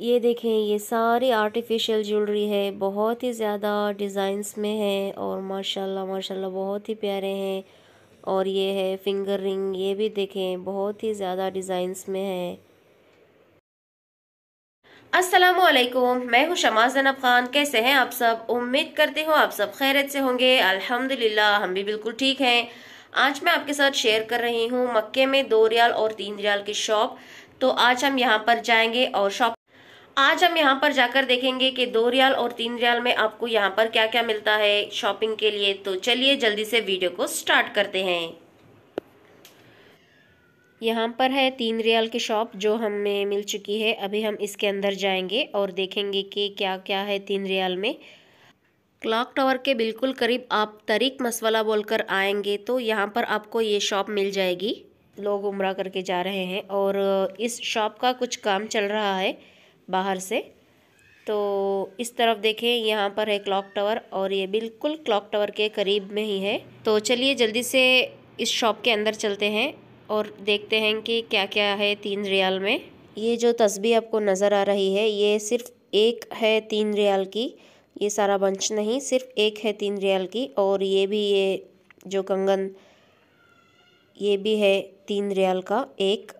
ये देखें ये सारी आर्टिफिशियल ज्वेलरी है बहुत ही ज़्यादा डिज़ाइंस में है और माशाल्लाह माशाल्लाह बहुत ही प्यारे हैं और ये है फिंगर रिंग ये भी देखें बहुत ही ज़्यादा डिज़ाइंस में है असलम मैं हूँ शमा जनाब खान कैसे हैं आप सब उम्मीद करती हूँ आप सब खैरत से होंगे अल्हम्दुलिल्लाह हम भी बिल्कुल ठीक हैं आज मैं आपके साथ शेयर कर रही हूँ मक्के में दो रियाल और तीन रियाल की शॉप तो आज हम यहाँ पर जाएंगे और शॉप आज हम यहाँ पर जाकर देखेंगे कि दो रियाल और तीन रियाल में आपको यहाँ पर क्या क्या मिलता है शॉपिंग के लिए तो चलिए जल्दी से वीडियो को स्टार्ट करते हैं यहाँ पर है तीन रियाल की शॉप जो हमें मिल चुकी है अभी हम इसके अंदर जाएंगे और देखेंगे कि क्या क्या है तीन रियाल में क्लॉक टावर के बिल्कुल करीब आप तरीक मसवला बोलकर आएंगे तो यहाँ पर आपको ये शॉप मिल जाएगी लोग उम्र करके जा रहे हैं और इस शॉप का कुछ काम चल रहा है बाहर से तो इस तरफ देखें यहाँ पर है क्लॉक टावर और ये बिल्कुल क्लॉक टावर के करीब में ही है तो चलिए जल्दी से इस शॉप के अंदर चलते हैं और देखते हैं कि क्या क्या है तीन रियाल में ये जो तस्वीर आपको नज़र आ रही है ये सिर्फ एक है तीन रियाल की ये सारा बंच नहीं सिर्फ एक है तीन रियाल की और ये भी ये जो कंगन ये भी है तीन रियाल का एक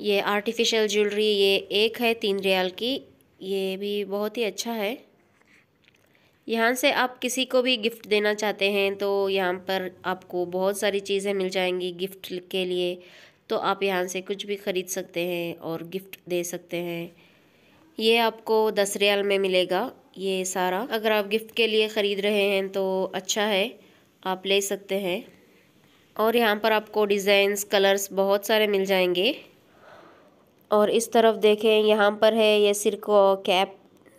ये आर्टिफिशियल ज्वेलरी ये एक है तीन रियाल की ये भी बहुत ही अच्छा है यहाँ से आप किसी को भी गिफ्ट देना चाहते हैं तो यहाँ पर आपको बहुत सारी चीज़ें मिल जाएंगी गिफ्ट के लिए तो आप यहाँ से कुछ भी ख़रीद सकते हैं और गिफ्ट दे सकते हैं ये आपको दस रियाल में मिलेगा ये सारा अगर आप गिफ्ट के लिए ख़रीद रहे हैं तो अच्छा है आप ले सकते हैं और यहाँ पर आपको डिज़ाइंस कलर्स बहुत सारे मिल जाएंगे और इस तरफ देखें यहाँ पर है ये सिर को कैप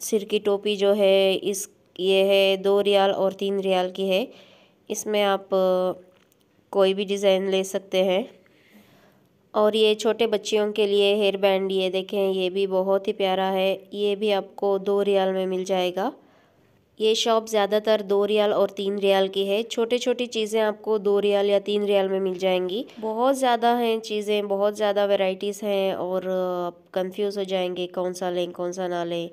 सिर की टोपी जो है इस ये है दो रियाल और तीन रियाल की है इसमें आप कोई भी डिज़ाइन ले सकते हैं और ये छोटे बच्चियों के लिए हेयर बैंड ये देखें ये भी बहुत ही प्यारा है ये भी आपको दो रियाल में मिल जाएगा ये शॉप ज़्यादातर दो रियाल और तीन रियाल की है छोटी छोटी चीज़ें आपको दो रियाल या तीन रियाल में मिल जाएंगी बहुत ज़्यादा हैं चीज़ें बहुत ज़्यादा वेराइटीज़ हैं और आप कन्फ्यूज हो जाएंगे कौन सा लें कौन सा ना लें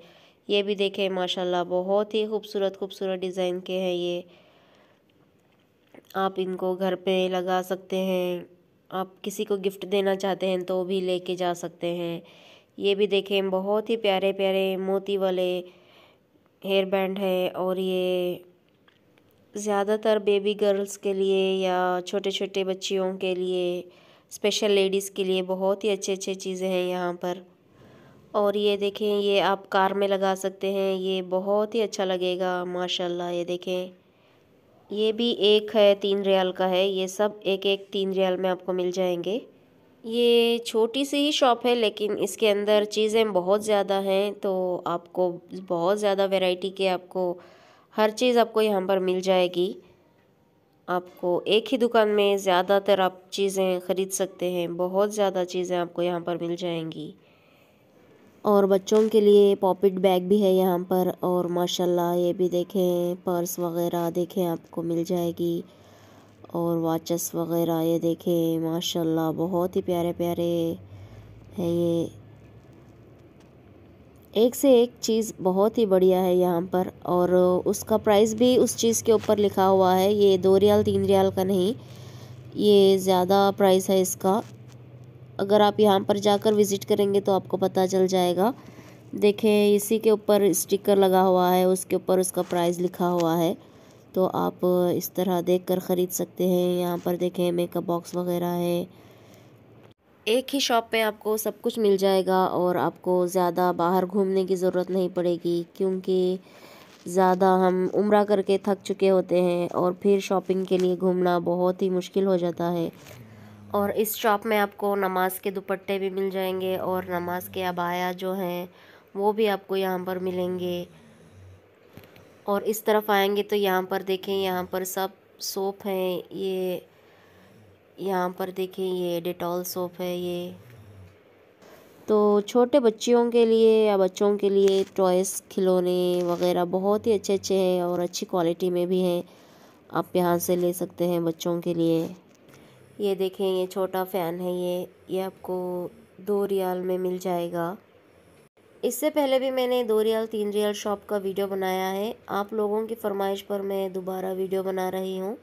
ये भी देखें माशाल्लाह बहुत ही खूबसूरत खूबसूरत डिज़ाइन के हैं ये आप इनको घर पर लगा सकते हैं आप किसी को गिफ्ट देना चाहते हैं तो भी लेके जा सकते हैं ये भी देखें बहुत ही प्यारे प्यारे मोती वाले हेयर बैंड है और ये ज़्यादातर बेबी गर्ल्स के लिए या छोटे छोटे बच्चियों के लिए स्पेशल लेडीज़ के लिए बहुत ही अच्छे अच्छे चीज़ें हैं यहाँ पर और ये देखें ये आप कार में लगा सकते हैं ये बहुत ही अच्छा लगेगा माशाल्लाह ये देखें ये भी एक है तीन रियाल का है ये सब एक एक तीन रियाल में आपको मिल जाएंगे ये छोटी सी ही शॉप है लेकिन इसके अंदर चीज़ें बहुत ज़्यादा हैं तो आपको बहुत ज़्यादा वैरायटी के आपको हर चीज़ आपको यहाँ पर मिल जाएगी आपको एक ही दुकान में ज़्यादातर आप चीज़ें ख़रीद सकते हैं बहुत ज़्यादा चीज़ें आपको यहाँ पर मिल जाएंगी और बच्चों के लिए पॉपिट बैग भी है यहाँ पर और माशाल्लाह ये भी देखें पर्स वगैरह देखें आपको मिल जाएगी और वॉचेस वगैरह ये देखें माशाल्लाह बहुत ही प्यारे प्यारे हैं ये एक से एक चीज़ बहुत ही बढ़िया है यहाँ पर और उसका प्राइस भी उस चीज़ के ऊपर लिखा हुआ है ये दो रियाल तीन रियाल का नहीं ये ज़्यादा प्राइस है इसका अगर आप यहाँ पर जाकर विज़िट करेंगे तो आपको पता चल जाएगा देखें इसी के ऊपर स्टिकर लगा हुआ है उसके ऊपर उसका प्राइस लिखा हुआ है तो आप इस तरह देख कर ख़रीद सकते हैं यहाँ पर देखें मेकअप बॉक्स वगैरह है एक ही शॉप में आपको सब कुछ मिल जाएगा और आपको ज़्यादा बाहर घूमने की ज़रूरत नहीं पड़ेगी क्योंकि ज़्यादा हम उम्र करके थक चुके होते हैं और फिर शॉपिंग के लिए घूमना बहुत ही मुश्किल हो जाता है और इस शॉप में आपको नमाज़ के दुपट्टे भी मिल जाएंगे और नमाज़ के अबाया जो हैं वो भी आपको यहाँ पर मिलेंगे और इस तरफ आएंगे तो यहाँ पर देखें यहाँ पर सब सोप हैं ये यहाँ पर देखें ये डिटॉल सोप है ये तो छोटे बच्चियों के लिए या बच्चों के लिए टॉयस खिलौने वगैरह बहुत ही अच्छे अच्छे हैं और अच्छी क्वालिटी में भी हैं आप यहाँ से ले सकते हैं बच्चों के लिए ये देखें ये छोटा फ़ैन है ये ये आपको दो रियाल में मिल जाएगा इससे पहले भी मैंने दो रियल तीन रियल शॉप का वीडियो बनाया है आप लोगों की फरमाइश पर मैं दोबारा वीडियो बना रही हूँ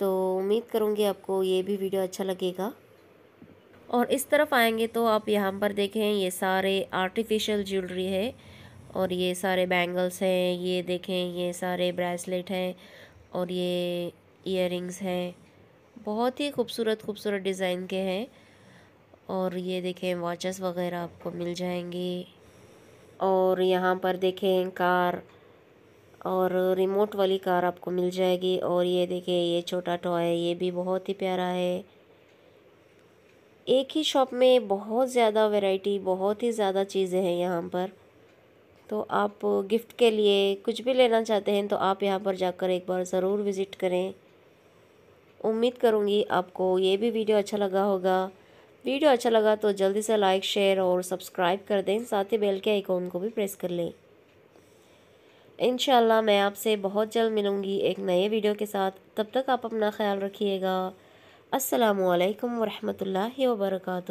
तो उम्मीद करूँगी आपको ये भी वीडियो अच्छा लगेगा और इस तरफ आएंगे तो आप यहाँ पर देखें ये सारे आर्टिफिशियल ज्वेलरी है और ये सारे बैंगल्स हैं ये देखें ये सारे ब्रेसलेट हैं और ये इयर हैं बहुत ही खूबसूरत खूबसूरत डिज़ाइन के हैं और ये देखें वॉचेस वगैरह आपको मिल जाएंगी और यहाँ पर देखें कार और रिमोट वाली कार आपको मिल जाएगी और ये देखें ये छोटा टॉय है ये भी बहुत ही प्यारा है एक ही शॉप में बहुत ज़्यादा वैरायटी बहुत ही ज़्यादा चीज़ें हैं यहाँ पर तो आप गिफ्ट के लिए कुछ भी लेना चाहते हैं तो आप यहाँ पर जाकर एक बार ज़रूर विज़िट करें उम्मीद करूँगी आपको ये भी वीडियो अच्छा लगा होगा वीडियो अच्छा लगा तो जल्दी से लाइक शेयर और सब्सक्राइब कर दें साथ ही बेल के आइकॉन को भी प्रेस कर लें इन मैं आपसे बहुत जल्द मिलूँगी एक नए वीडियो के साथ तब तक आप अपना ख्याल रखिएगा असलकम वरहमल वर्का